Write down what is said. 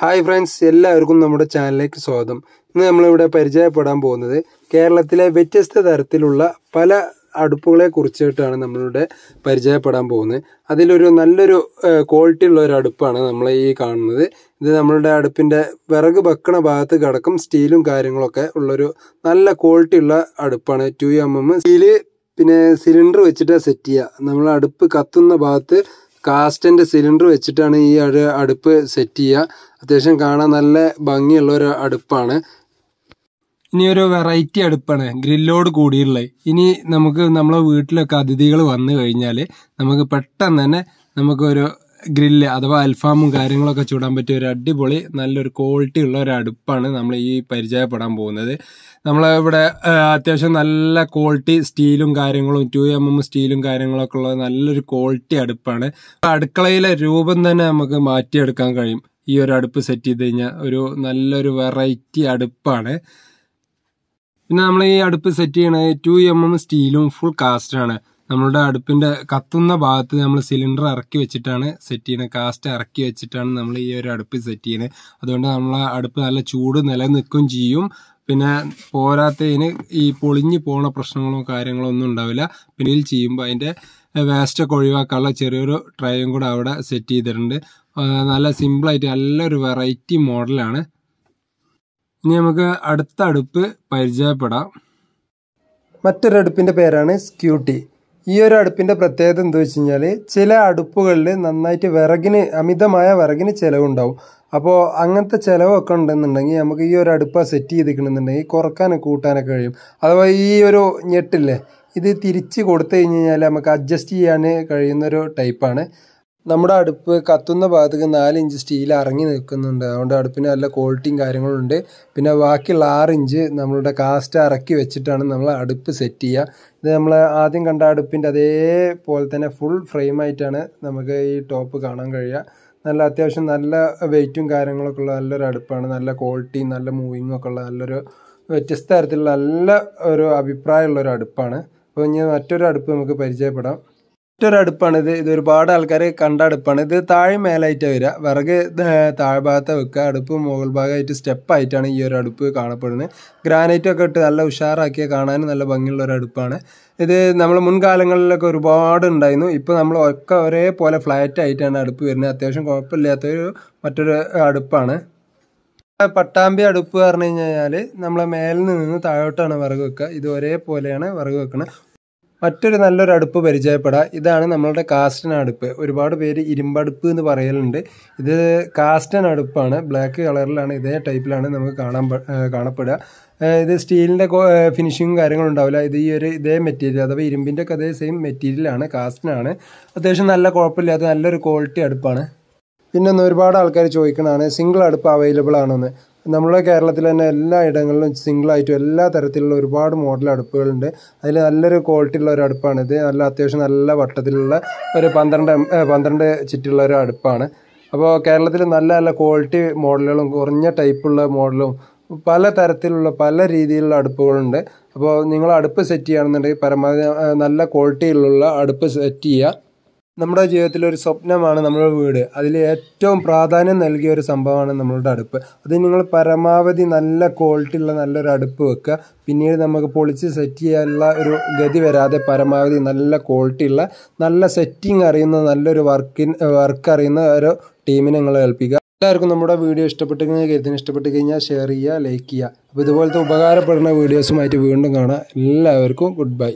hi friends എല്ലാവർക്കും നമ്മുടെ ചാനലിലേക്ക് സ്വാഗതം ഇന്ന് നമ്മളിവിടെ പരിചയപ്പെടാൻ പോകുന്നത് കേരളത്തിലെ വ്യത്യസ്ത തരത്തിലുള്ള പല അടുപ്പുകളെ കുറിച്ചിട്ടാണ് നമ്മളിവിടെ പരിചയപ്പെടാൻ പോകുന്നത് അതിലൊരു നല്ലൊരു ക്വാളിറ്റി ഉള്ള ഒരു അടുപ്പാണ് നമ്മൾ ഈ കാണുന്നത് ഇത് നമ്മളുടെ അടുപ്പിൻ്റെ വിറക് വെക്കണ ഭാഗത്ത് കിടക്കും സ്റ്റീലും കാര്യങ്ങളൊക്കെ ഉള്ളൊരു നല്ല ക്വാളിറ്റി ഉള്ള അടുപ്പാണ് ടു എം എം സ്റ്റീല് പിന്നെ സിലിണ്ടർ വെച്ചിട്ട് സെറ്റ് ചെയ്യുക നമ്മൾ അടുപ്പ് കത്തുന്ന ഭാഗത്ത് കാസ്റ്റിൻ്റെ സിലിണ്ടർ വെച്ചിട്ടാണ് ഈ അടുപ്പ് സെറ്റ് ചെയ്യുക അത്യാവശ്യം കാണാൻ നല്ല ഭംഗിയുള്ള ഒരു അടുപ്പാണ് ഇനി ഒരു വെറൈറ്റി അടുപ്പാണ് ഗ്രില്ലോട് കൂടിയുള്ളത് ഇനി നമുക്ക് നമ്മളെ വീട്ടിലൊക്കെ അതിഥികൾ വന്നു കഴിഞ്ഞാൽ നമുക്ക് പെട്ടെന്ന് തന്നെ നമുക്കൊരു ഗ്രില്ല് അഥവാ അൽഫാമും കാര്യങ്ങളൊക്കെ ചൂടാൻ പറ്റിയ ഒരു അടിപൊളി നല്ലൊരു ക്വാളിറ്റി ഉള്ള ഒരു അടുപ്പാണ് നമ്മൾ ഈ പരിചയപ്പെടാൻ പോകുന്നത് നമ്മൾ ഇവിടെ അത്യാവശ്യം നല്ല ക്വാളിറ്റി സ്റ്റീലും കാര്യങ്ങളും ടു എം എം സ്റ്റീലും കാര്യങ്ങളൊക്കെ ഉള്ള നല്ലൊരു ക്വാളിറ്റി അടുപ്പാണ് അടുക്കളയിലെ രൂപം തന്നെ നമുക്ക് മാറ്റിയെടുക്കാൻ കഴിയും ഈ ഒരു അടുപ്പ് സെറ്റ് ചെയ്ത് കഴിഞ്ഞാൽ ഒരു നല്ലൊരു വെറൈറ്റി അടുപ്പാണ് പിന്നെ നമ്മൾ ഈ അടുപ്പ് സെറ്റ് ചെയ്യണത് ടു എം എം സ്റ്റീലും ഫുൾ കാസ്റ്റാണ് നമ്മളുടെ അടുപ്പിന്റെ കത്തുന്ന ഭാഗത്ത് നമ്മൾ സിലിണ്ടർ ഇറക്കി വെച്ചിട്ടാണ് സെറ്റ് ചെയ്യുന്നത് കാസ്റ്റ് ഇറക്കി വെച്ചിട്ടാണ് നമ്മൾ ഈ ഒരു അടുപ്പ് സെറ്റ് ചെയ്യുന്നത് അതുകൊണ്ട് നമ്മളെ അടുപ്പ് നല്ല ചൂട് നിലനിൽക്കുകയും ചെയ്യും പിന്നെ പോരാത്തതിന് ഈ പൊളിഞ്ഞു പോണ പ്രശ്നങ്ങളോ കാര്യങ്ങളോ ഒന്നും ഉണ്ടാവില്ല പിന്നെ ചെയ്യുമ്പോൾ അതിൻ്റെ വേസ്റ്റൊക്കെ ഒഴിവാക്കാനുള്ള ചെറിയൊരു ട്രൈയും കൂടെ അവിടെ സെറ്റ് ചെയ്തിട്ടുണ്ട് നല്ല സിമ്പിളായിട്ട് നല്ലൊരു വെറൈറ്റി മോഡലാണ് ഇനി നമുക്ക് അടുത്ത അടുപ്പ് പരിചയപ്പെടാം മറ്റൊരു അടുപ്പിൻ്റെ പേരാണ് സ്ക്യൂട്ടി ഈ ഒരു അടുപ്പിൻ്റെ പ്രത്യേകത എന്താ വെച്ച് കഴിഞ്ഞാൽ ചില അടുപ്പുകളിൽ നന്നായിട്ട് വിറകിന് അമിതമായ വിറകിന് ചിലവുണ്ടാവും അപ്പോൾ അങ്ങനത്തെ ചിലവൊക്കെ ഉണ്ടെന്നുണ്ടെങ്കിൽ നമുക്ക് ഈ ഒരു അടുപ്പ് സെറ്റ് ചെയ്തിരിക്കണമെന്നുണ്ടെങ്കിൽ കുറക്കാനും കൂട്ടാനൊക്കെ കഴിയും അഥവാ ഈ ഒരു ഞെട്ടില്ലേ ഇത് തിരിച്ച് കൊടുത്തു കഴിഞ്ഞ് കഴിഞ്ഞാൽ നമുക്ക് അഡ്ജസ്റ്റ് ചെയ്യാൻ കഴിയുന്നൊരു ടൈപ്പാണ് നമ്മുടെ അടുപ്പ് കത്തുന്ന ഭാഗത്തേക്ക് നാലിഞ്ച് ഇഞ്ച് സ്റ്റീൽ ഇറങ്ങി നിൽക്കുന്നുണ്ട് അതുകൊണ്ട് അടുപ്പിന് നല്ല ക്വാളിറ്റിയും കാര്യങ്ങളും ഉണ്ട് പിന്നെ ബാക്കിയുള്ള ആറിഞ്ച് ഇഞ്ച് നമ്മളുടെ കാസ്റ്റ് ഇറക്കി വെച്ചിട്ടാണ് നമ്മൾ അടുപ്പ് സെറ്റ് ചെയ്യുക ഇത് നമ്മൾ ആദ്യം കണ്ട അടുപ്പിൻ്റെ അതേപോലെ തന്നെ ഫുൾ ഫ്രെയിമായിട്ടാണ് നമുക്ക് ഈ ടോപ്പ് കാണാൻ കഴിയുക നല്ല അത്യാവശ്യം നല്ല വെയിറ്റും കാര്യങ്ങളൊക്കെ ഉള്ള നല്ലൊരു അടുപ്പാണ് നല്ല ക്വാളിറ്റിയും നല്ല മൂവിങ്ങും ഒക്കെ ഉള്ള നല്ലൊരു വ്യത്യസ്ത തരത്തിലുള്ള നല്ല ഒരു അഭിപ്രായമുള്ളൊരു അടുപ്പാണ് അപ്പോൾ ഇനി മറ്റൊരു അടുപ്പ് നമുക്ക് പരിചയപ്പെടാം മറ്റൊരു അടുപ്പാണ് ഇത് ഇത് ഒരുപാട് ആൾക്കാർ കണ്ട അടുപ്പാണ് ഇത് താഴെ മേലായിട്ട് വരിക വിറക് താഴ്ഭാഗത്ത് വെക്കുക അടുപ്പ് മുകൾ ഭാഗമായിട്ട് സ്റ്റെപ്പായിട്ടാണ് ഈ ഒരു അടുപ്പ് കാണപ്പെടുന്നത് ഗ്രാനൈറ്റ് ഒക്കെ ഇട്ട് നല്ല ഉഷാറാക്കിയ കാണാനും നല്ല ഭംഗിയുള്ള ഒരു അടുപ്പാണ് ഇത് നമ്മൾ മുൻകാലങ്ങളിലൊക്കെ ഒരുപാട് ഉണ്ടായിരുന്നു ഇപ്പോൾ നമ്മൾ ഒക്കെ ഒരേപോലെ ഫ്ലാറ്റ് ആയിട്ടാണ് അടുപ്പ് വരുന്നത് അത്യാവശ്യം കുഴപ്പമില്ലാത്തൊരു മറ്റൊരു അടുപ്പാണ് പട്ടാമ്പി അടുപ്പ് പറഞ്ഞു കഴിഞ്ഞാൽ നമ്മളെ മേലിൽ നിന്ന് താഴോട്ടാണ് വിറക് വെക്കുക ഇത് ഒരേപോലെയാണ് വിറക് വെക്കുന്നത് മറ്റൊരു നല്ലൊരു അടുപ്പ് പരിചയപ്പെടാം ഇതാണ് നമ്മളുടെ കാസ്റ്റൻ അടുപ്പ് ഒരുപാട് പേര് ഇരുമ്പടുപ്പ് എന്ന് പറയലുണ്ട് ഇത് കാസ്റ്റൻ അടുപ്പാണ് ബ്ലാക്ക് കളറിലാണ് ഇതേ ടൈപ്പിലാണ് നമുക്ക് കാണാൻ കാണപ്പെടുക ഇത് സ്റ്റീലിൻ്റെ ഫിനിഷിങ്ങും കാര്യങ്ങളും ഉണ്ടാവില്ല ഇത് ഈ ഒരു ഇതേ മെറ്റീരിയൽ അഥവാ ഇരുമ്പിൻ്റെ ഒക്കെ അതേ സെയിം മെറ്റീരിയലാണ് കാസ്റ്റനാണ് അത്യാവശ്യം നല്ല കുഴപ്പമില്ലാത്ത നല്ലൊരു ക്വാളിറ്റി അടുപ്പാണ് പിന്നെ ഒന്ന് ഒരുപാട് ആൾക്കാർ ചോദിക്കണതാണ് സിംഗിൾ അടുപ്പ് അവൈലബിൾ ആണെന്ന് നമ്മളെ കേരളത്തിൽ തന്നെ എല്ലാ ഇടങ്ങളിലും സിംഗിളായിട്ടും എല്ലാ തരത്തിലുള്ള ഒരുപാട് മോഡൽ അടുപ്പുകളുണ്ട് അതിൽ നല്ലൊരു ക്വാളിറ്റി ഉള്ള ഒരു അടുപ്പാണിത് നല്ല അത്യാവശ്യം നല്ല വട്ടത്തിലുള്ള ഒരു പന്ത്രണ്ട് പന്ത്രണ്ട് ചുറ്റുള്ള ഒരു അടുപ്പാണ് അപ്പോൾ കേരളത്തിൽ നല്ല നല്ല ക്വാളിറ്റി മോഡലുകളും കുറഞ്ഞ ടൈപ്പുള്ള മോഡലും പല തരത്തിലുള്ള പല രീതിയിലുള്ള അടുപ്പുകളുണ്ട് അപ്പോൾ നിങ്ങൾ അടുപ്പ് സെറ്റ് ചെയ്യുകയാണെന്നുണ്ടെങ്കിൽ പരമാവധി നല്ല ക്വാളിറ്റിയിലുള്ള അടുപ്പ് സെറ്റ് ചെയ്യുക നമ്മുടെ ജീവിതത്തിലെ ഒരു സ്വപ്നമാണ് നമ്മുടെ വീട് അതിൽ ഏറ്റവും പ്രാധാന്യം നൽകിയ ഒരു സംഭവമാണ് നമ്മളുടെ അടുപ്പ് അത് നിങ്ങൾ പരമാവധി നല്ല ക്വാളിറ്റി ഉള്ള നല്ലൊരു അടുപ്പ് വെക്കുക പിന്നീട് നമുക്ക് പൊളിച്ച് സെറ്റ് ചെയ്യാനുള്ള ഒരു ഗതി വരാതെ പരമാവധി നല്ല ക്വാളിറ്റി ഉള്ള നല്ല സെറ്റിംഗ് അറിയുന്ന നല്ലൊരു വർക്കിൻ വർക്ക് അറിയുന്ന ഒരു ടീമിനെ നിങ്ങൾ ഏൽപ്പിക്കുക എല്ലാവർക്കും നമ്മുടെ വീഡിയോ ഇഷ്ടപ്പെട്ടെങ്കിൽ കരുത്തിന് ഇഷ്ടപ്പെട്ട് കഴിഞ്ഞാൽ ഷെയർ ചെയ്യുക ലൈക്ക് ചെയ്യുക അപ്പോൾ ഇതുപോലത്തെ ഉപകാരപ്പെടുന്ന വീഡിയോസുമായിട്ട് വീണ്ടും കാണാം എല്ലാവർക്കും ഗുഡ് ബൈ